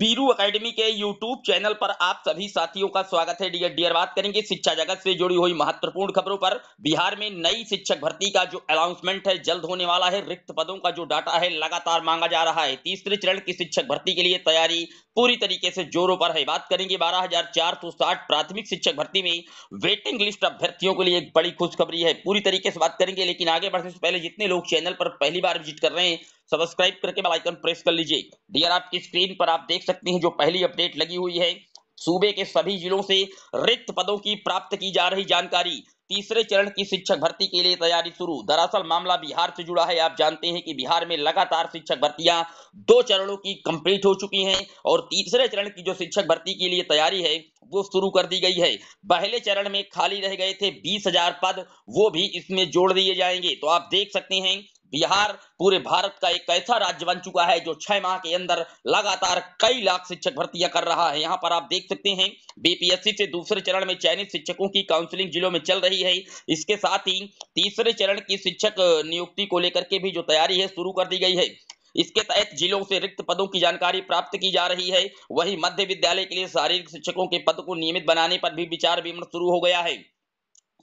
पीरू academy के YouTube channel पर आप सभी साथियों का स्वागत है डियर डियर बात करेंगे शिक्षा जगत से जुड़ी हुई महत्वपूर्ण खबरों पर बिहार में नई शिक्षक भर्ती का जो अनाउंसमेंट है जल्द होने वाला है रिक्त पदों का जो डाटा है लगातार मांगा जा रहा है तीसरे चरण की शिक्षक भर्ती के लिए तैयारी पूरी तरीके से जोरों पर है बात करेंगे बारह हजार चार सौ साठ प्राथमिक शिक्षक भर्ती में वेटिंग लिस्ट अभ्यर्थियों के लिए एक बड़ी खुशखबरी है पूरी तरीके से बात करेंगे लेकिन आगे बढ़ने से पहले जितने लोग चैनल पर पहली बार विजिट कर रहे हैं सब्सक्राइब करके बेल आइकन प्रेस कर लीजिए डीआर आपकी स्क्रीन पर आप देख सकते हैं जो पहली अपडेट लगी हुई है सूबे के सभी जिलों से रिक्त पदों की प्राप्त की जा रही जानकारी तीसरे चरण की शिक्षक भर्ती के लिए तैयारी शुरू दरअसल मामला बिहार से जुड़ा है आप जानते हैं कि बिहार में लगातार शिक्षक भर्तियां दो चरणों की कंप्लीट हो चुकी हैं और तीसरे चरण की जो शिक्षक भर्ती के लिए तैयारी है वो शुरू कर दी गई है पहले चरण में खाली रह गए थे बीस हजार पद वो भी इसमें जोड़ दिए जाएंगे तो आप देख सकते हैं बिहार पूरे भारत का एक ऐसा राज्य बन चुका है जो छह माह के अंदर लगातार कई लाख शिक्षक भर्तियां कर रहा है यहाँ पर आप देख सकते हैं बीपीएससी से दूसरे चरण में चयनित शिक्षकों की काउंसलिंग जिलों में चल रही है इसके साथ ही तीसरे चरण की शिक्षक नियुक्ति को लेकर के भी जो तैयारी है शुरू कर दी गई है इसके तहत जिलों से रिक्त पदों की जानकारी प्राप्त की जा रही है वही मध्य विद्यालय के लिए शारीरिक शिक्षकों के पद को नियमित बनाने पर भी विचार विमर्श शुरू हो गया है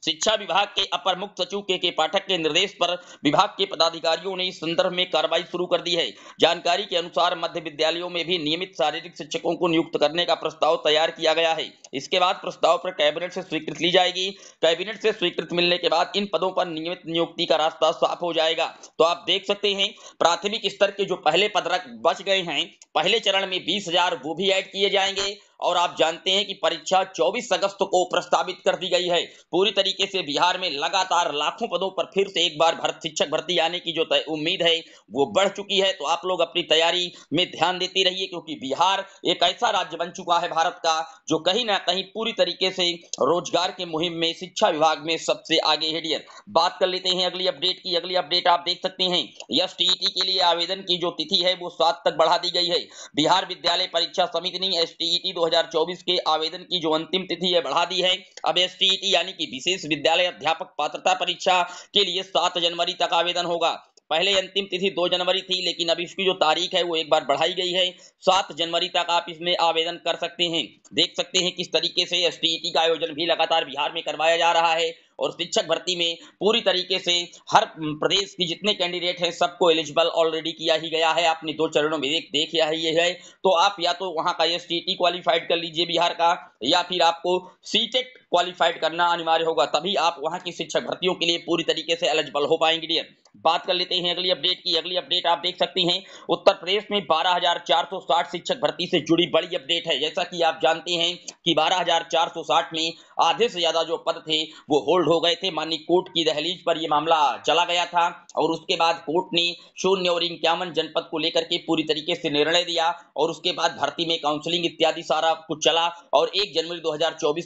शिक्षा विभाग के अपर मुख्य सचिव के के पाठक के निर्देश पर विभाग के पदाधिकारियों ने इस संदर्भ में कार्रवाई शुरू कर दी है जानकारी के अनुसार मध्य विद्यालयों में भी नियमित शारीरिक शिक्षकों को नियुक्त करने का प्रस्ताव तैयार किया गया है इसके बाद प्रस्ताव पर कैबिनेट से स्वीकृत ली जाएगी कैबिनेट से स्वीकृत मिलने के बाद इन पदों पर नियमित नियुक्ति का रास्ता साफ हो जाएगा तो आप देख सकते हैं प्राथमिक स्तर के जो पहले पदरक बच गए हैं पहले चरण में बीस वो भी एड किए जाएंगे और आप जानते हैं कि परीक्षा 24 अगस्त को प्रस्तावित कर दी गई है पूरी तरीके से बिहार में लगातार लाखों पदों पर फिर से एक बार भारत शिक्षक भर्ती आने की जो उम्मीद है वो बढ़ चुकी है तो आप लोग अपनी तैयारी में ध्यान देते रहिए क्योंकि बिहार एक ऐसा राज्य बन चुका है भारत का जो कहीं ना कहीं पूरी तरीके से रोजगार के मुहिम में शिक्षा विभाग में सबसे आगे है डियर बात कर लेते हैं अगली अपडेट की अगली अपडेट आप देख सकते हैं एस e के लिए आवेदन की जो तिथि है वो सात तक बढ़ा दी गई है बिहार विद्यालय परीक्षा समिति ने एस टी 2024 के आवेदन की जो अंतिम तिथि है बढ़ा दी है अब एस यानी कि विशेष विद्यालय अध्यापक पात्रता परीक्षा के लिए सात जनवरी तक आवेदन होगा पहले अंतिम तिथि दो जनवरी थी लेकिन अब इसकी जो तारीख है वो एक बार बढ़ाई गई है सात जनवरी तक आप इसमें आवेदन कर सकते हैं देख सकते हैं किस तरीके से एस का आयोजन भी लगातार बिहार में करवाया जा रहा है और शिक्षक भर्ती में पूरी तरीके से हर प्रदेश की जितने कैंडिडेट हैं सबको एलिजिबल ऑलरेडी किया ही गया है आपने दो चरणों में देख देख ही है तो आप या तो वहां का एस क्वालिफाइड कर लीजिए बिहार का या फिर आपको सीटेट क्वालिफाइड e करना अनिवार्य होगा तभी आप वहां की शिक्षक भर्तियों के लिए पूरी तरीके से एलिजिबल हो पाएंगे डियर बात कर लेते हैं अगली अपडेट की अगली अपडेट आप देख सकते हैं उत्तर प्रदेश में 12,460 शिक्षक भर्ती से जुड़ी बड़ी अपडेट है जैसा कि आप जानते हैं कि 12,460 में आधे से ज्यादा जो पद थे वो होल्ड होल्ड हो गए थे माननीय कोर्ट की दहलीज पर यह मामला चला गया था और उसके बाद कोर्ट ने शून्य और इक्यावन जनपद को लेकर के पूरी तरीके से निर्णय दिया और उसके बाद भर्ती में काउंसलिंग इत्यादि सारा कुछ चला और एक जनवरी दो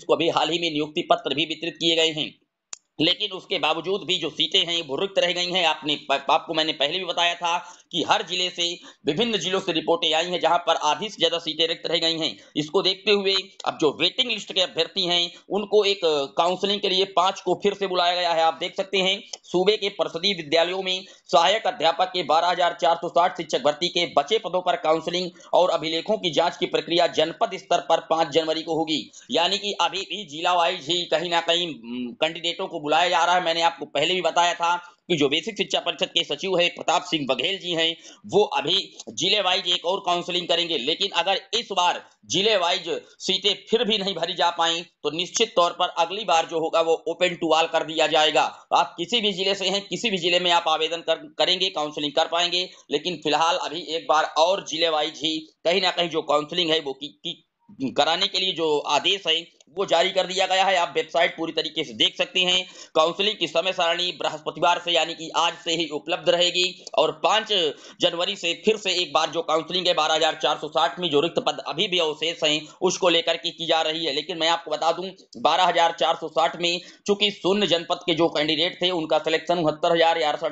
को अभी हाल ही में नियुक्ति पत्र भी वितरित किए गए हैं लेकिन उसके बावजूद भी जो सीटें हैं वो रिक्त रह गई हैं आपने आपको मैंने पहले भी बताया था कि हर जिले से विभिन्न जिलों से रिपोर्टें आई हैं जहां पर आधी से ज्यादा सीटें रिक्त रह गई हैं इसको देखते हुए अब जो वेटिंग लिस्ट के अभ्यर्थी हैं उनको एक काउंसलिंग के लिए पांच को फिर से बुलाया गया है आप देख सकते हैं सूबे के परिषदीय विद्यालयों में सहायक अध्यापक के बारह शिक्षक भर्ती के बचे पदों पर काउंसलिंग और अभिलेखों की जांच की प्रक्रिया जनपद स्तर पर पांच जनवरी को होगी यानी कि अभी भी जिला वाइज ही कहीं ना कहीं कैंडिडेटों को बुलाया जा रहा है मैंने आपको पहले भी बताया था कि जो बेसिक शिक्षा परिषद के सचिव है प्रताप सिंह बघेल जी हैं वो अभी जिले वाइज एक और काउंसलिंग करेंगे लेकिन अगर इस बार जिले वाइज सीटें फिर भी नहीं भरी जा पाई तो निश्चित तौर पर अगली बार जो होगा वो ओपन टू ऑल कर दिया जाएगा तो आप किसी भी जिले से हैं किसी भी जिले में आप आवेदन कर, करेंगे काउंसलिंग कर पाएंगे लेकिन फिलहाल अभी एक बार और जिले वाइज ही कहीं ना कहीं जो काउंसलिंग है वो की, की कराने के लिए जो आदेश है वो जारी कर दिया गया है आप वेबसाइट पूरी तरीके से देख सकते हैं काउंसलिंग की समय सारणी बृहस्पतिवार से यानी कि आज से ही उपलब्ध रहेगी और पांच जनवरी से फिर से एक बार जो काउंसलिंग है बारह में जो रिक्त पद अभी भी अवशेष हैं उसको लेकर के की जा रही है लेकिन मैं आपको बता दूं बारह में चूंकि शून्य जनपद के जो कैंडिडेट थे उनका सिलेक्शन उनहत्तर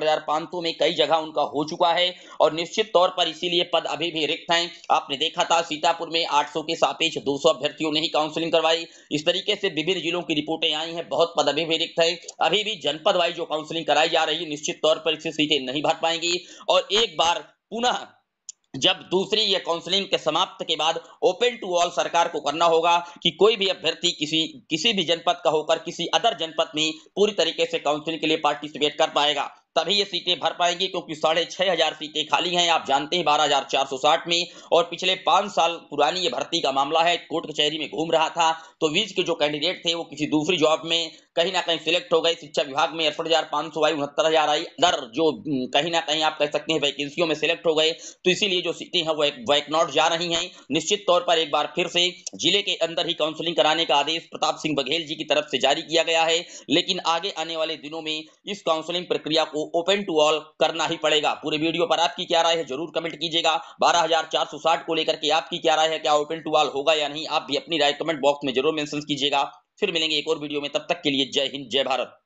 हजार पांच सौ में कई जगह उनका हो चुका है और निश्चित तौर पर इसीलिए पद अभी भी रिक्त हैं आपने देखा था सीतापुर में आठ के सापेक्ष दो अभ्यर्थियों ने ही काउंसलिंग करवाई इस तरीके से विभिन्न जिलों की रिपोर्टें आई हैं बहुत पद अभी भी रिक्त है अभी भी जनपद वाइज जो काउंसलिंग कराई जा रही है निश्चित तौर पर इससे सीटें नहीं भर पाएंगी और एक बार पुनः जब दूसरी ये काउंसलिंग के समाप्त के बाद ओपन टू ऑल सरकार को करना होगा कि कोई भी अभ्यर्थी किसी किसी भी जनपद का होकर किसी अदर जनपद में पूरी तरीके से काउंसलिंग के लिए पार्टिसिपेट कर पाएगा तभी ये सीटें भर पाएंगी क्योंकि साढ़े छह हजार सीटें खाली हैं आप जानते हैं बारह हजार चार सौ साठ में और पिछले पांच साल पुरानी ये भर्ती का मामला है कोर्ट कचहरी में घूम रहा था तो वीज के जो कैंडिडेट थे वो किसी दूसरी जॉब में कहीं ना कहीं सिलेक्ट हो गए शिक्षा विभाग में अड़सठ हजार पांच सौ आई उनहत्तर हजार आई दर जो कहीं ना कहीं आप कह सकते हैं वैकेंसियों में सिलेक्ट हो गए तो इसीलिए जो सीटें हैं वो एक वैकनॉट जा रही हैं निश्चित तौर पर एक बार फिर से जिले के अंदर ही काउंसलिंग कराने का आदेश प्रताप सिंह बघेल जी की तरफ से जारी किया गया है लेकिन आगे आने वाले दिनों में इस काउंसलिंग प्रक्रिया को ओपन टू ऑल करना ही पड़ेगा पूरे वीडियो पर आपकी क्या राय है जरूर कमेंट कीजिएगा बारह हजार चार सौ साठ को लेकर के आपकी क्या राय है क्या ओपन टू ऑल होगा या नहीं आप भी अपनी राय कमेंट बॉक्स में जरूर मेंशन कीजिएगा फिर मिलेंगे एक और वीडियो में तब तक के लिए जय हिंद जय भारत